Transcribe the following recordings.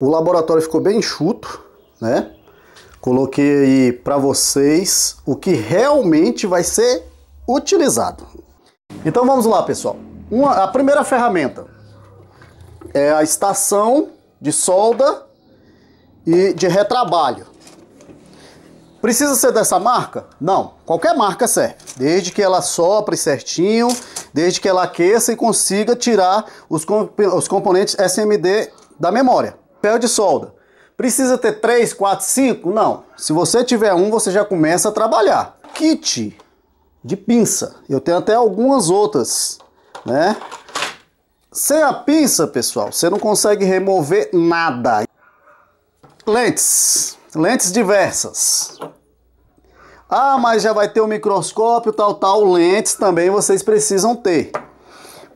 O laboratório ficou bem enxuto, né? Coloquei aí para vocês o que realmente vai ser utilizado. Então vamos lá, pessoal. Uma, a primeira ferramenta é a estação de solda e de retrabalho. Precisa ser dessa marca? Não, qualquer marca serve, desde que ela sopre certinho, desde que ela aqueça e consiga tirar os, comp os componentes SMD da memória. Ferro de solda. Precisa ter 3, 4, 5? Não. Se você tiver um, você já começa a trabalhar. Kit de pinça. Eu tenho até algumas outras, né? Sem a pinça, pessoal, você não consegue remover nada. Lentes. Lentes diversas. Ah, mas já vai ter o um microscópio, tal, tal. Lentes também vocês precisam ter.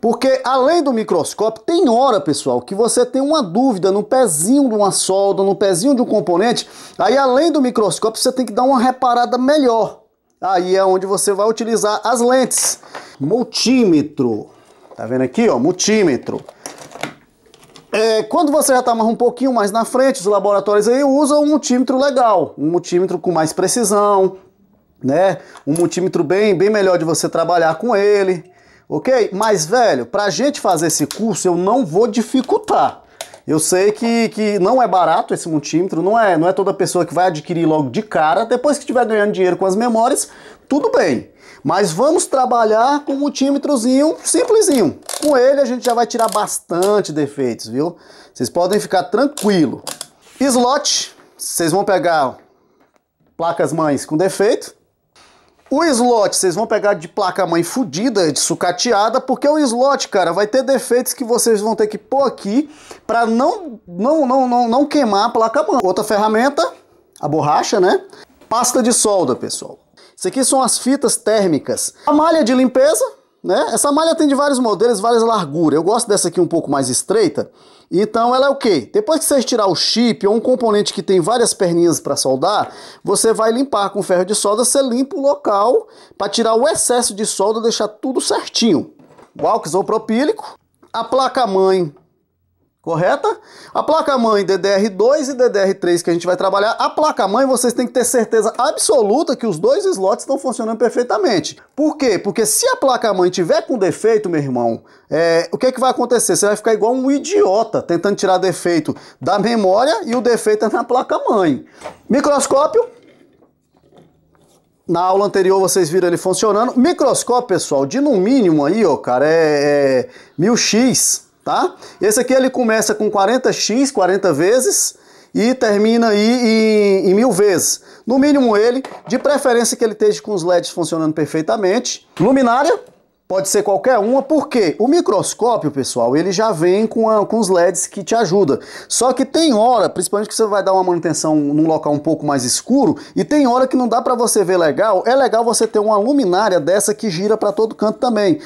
Porque além do microscópio, tem hora, pessoal, que você tem uma dúvida no pezinho de uma solda, no pezinho de um componente. Aí além do microscópio, você tem que dar uma reparada melhor. Aí é onde você vai utilizar as lentes. Multímetro. Tá vendo aqui, ó? Multímetro. É, quando você já está um pouquinho mais na frente, os laboratórios aí usam um multímetro legal, um multímetro com mais precisão, né? Um multímetro bem, bem melhor de você trabalhar com ele ok? Mas, velho, Para a gente fazer esse curso, eu não vou dificultar. Eu sei que, que não é barato esse multímetro, não é, não é toda pessoa que vai adquirir logo de cara. Depois que estiver ganhando dinheiro com as memórias, tudo bem. Mas vamos trabalhar com um multímetrozinho simplesinho. Com ele a gente já vai tirar bastante defeitos, viu? Vocês podem ficar tranquilo. Slot, vocês vão pegar placas mães com defeito, o slot, vocês vão pegar de placa-mãe fodida, de sucateada, porque o slot, cara, vai ter defeitos que vocês vão ter que pôr aqui para não, não, não, não, não queimar a placa-mãe. Outra ferramenta, a borracha, né? Pasta de solda, pessoal. Isso aqui são as fitas térmicas. A malha de limpeza, né? Essa malha tem de vários modelos, várias larguras. Eu gosto dessa aqui um pouco mais estreita. Então ela é o quê? Depois que você tirar o chip ou um componente que tem várias perninhas para soldar, você vai limpar com ferro de solda, você limpa o local para tirar o excesso de solda, deixar tudo certinho. O ou propílico. A placa-mãe correta? A placa-mãe DDR2 e DDR3 que a gente vai trabalhar, a placa-mãe vocês têm que ter certeza absoluta que os dois slots estão funcionando perfeitamente. Por quê? Porque se a placa-mãe tiver com defeito, meu irmão, é, o que, é que vai acontecer? Você vai ficar igual um idiota tentando tirar defeito da memória e o defeito é na placa-mãe. Microscópio, na aula anterior vocês viram ele funcionando. Microscópio, pessoal, de no mínimo aí, ó, cara, é, é 1000x tá? Esse aqui ele começa com 40x, 40 vezes, e termina aí em, em, mil vezes. No mínimo ele, de preferência que ele esteja com os LEDs funcionando perfeitamente. Luminária, pode ser qualquer uma, porque o microscópio, pessoal, ele já vem com, a, com os LEDs que te ajuda. Só que tem hora, principalmente que você vai dar uma manutenção num local um pouco mais escuro, e tem hora que não dá para você ver legal, é legal você ter uma luminária dessa que gira para todo canto também.